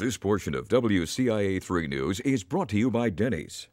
This portion of WCIA 3 News is brought to you by Denny's.